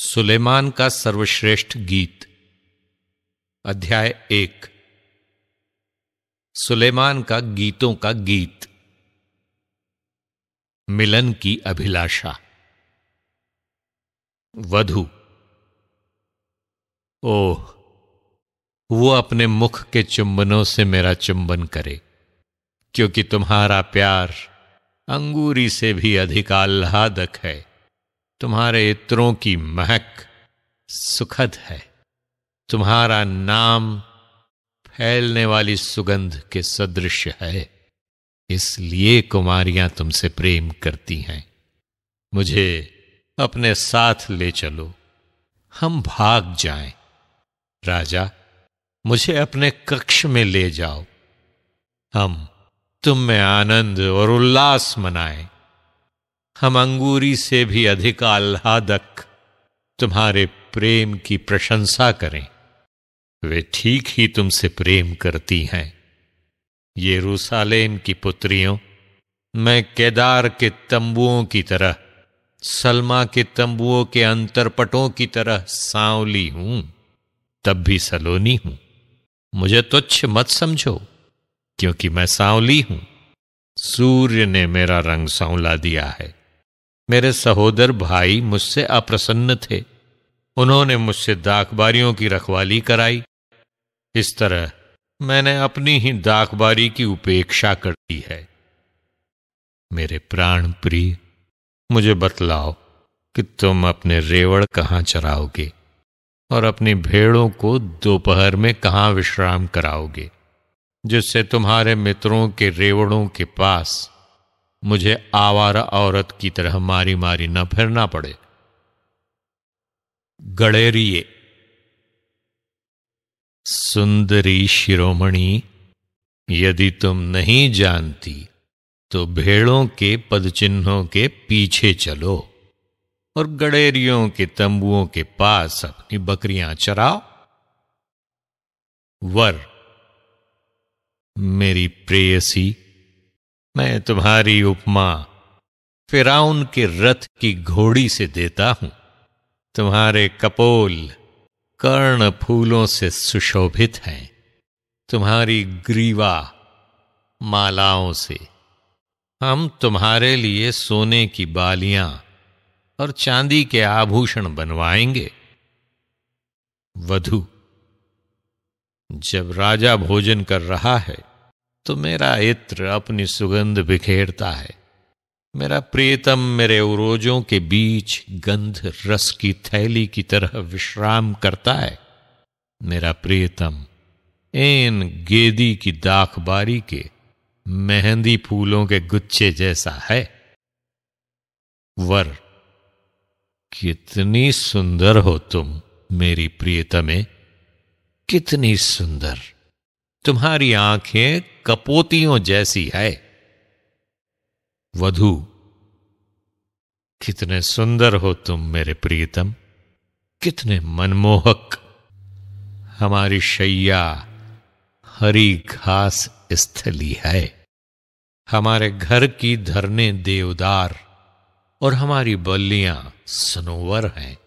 सुलेमान का सर्वश्रेष्ठ गीत अध्याय एक सुलेमान का गीतों का गीत मिलन की अभिलाषा वधु ओह वो अपने मुख के चुंबनों से मेरा चुंबन करे क्योंकि तुम्हारा प्यार अंगूरी से भी अधिक आह्लादक है तुम्हारे इत्रों की महक सुखद है तुम्हारा नाम फैलने वाली सुगंध के सदृश है इसलिए कुमारियां तुमसे प्रेम करती हैं मुझे अपने साथ ले चलो हम भाग जाएं। राजा मुझे अपने कक्ष में ले जाओ हम तुम में आनंद और उल्लास मनाएं। हम अंगूरी से भी अधिक आह्लादक तुम्हारे प्रेम की प्रशंसा करें वे ठीक ही तुमसे प्रेम करती हैं ये रूसालेम की पुत्रियों मैं केदार के तंबुओं की तरह सलमा के तंबुओं के अंतरपटों की तरह सांवली हूं तब भी सलोनी हूं मुझे तुच्छ मत समझो क्योंकि मैं सांवली हूं सूर्य ने मेरा रंग सांवला दिया है मेरे सहोदर भाई मुझसे अप्रसन्न थे उन्होंने मुझसे दाखबारियों की रखवाली कराई इस तरह मैंने अपनी ही दाखबारी की उपेक्षा कर दी है मेरे प्राण प्रिय मुझे बतलाओ कि तुम अपने रेवड़ कहाँ चराओगे और अपनी भेड़ों को दोपहर में कहाँ विश्राम कराओगे जिससे तुम्हारे मित्रों के रेवड़ों के पास मुझे आवारा औरत की तरह मारी मारी न फिरना पड़े गड़ेरिए सुंदरी शिरोमणि यदि तुम नहीं जानती तो भेड़ों के पदचिन्हों के पीछे चलो और गड़ेरियों के तंबुओं के पास अपनी बकरियां चराओ वर मेरी प्रेयसी मैं तुम्हारी उपमा फिराउन के रथ की घोड़ी से देता हूं तुम्हारे कपोल कर्ण फूलों से सुशोभित हैं तुम्हारी ग्रीवा मालाओं से हम तुम्हारे लिए सोने की बालियां और चांदी के आभूषण बनवाएंगे वधु जब राजा भोजन कर रहा है तो मेरा इत्र अपनी सुगंध बिखेरता है मेरा प्रियतम मेरे उरोजों के बीच गंध रस की थैली की तरह विश्राम करता है मेरा प्रियतम एन गेदी की दाखबारी के मेहंदी फूलों के गुच्छे जैसा है वर कितनी सुंदर हो तुम मेरी प्रियतमे कितनी सुंदर तुम्हारी आंखें कपोतियों जैसी है वधु कितने सुंदर हो तुम मेरे प्रियतम कितने मनमोहक हमारी शैया हरी घास स्थली है हमारे घर की धरने देवदार और हमारी बल्लियां सनोवर हैं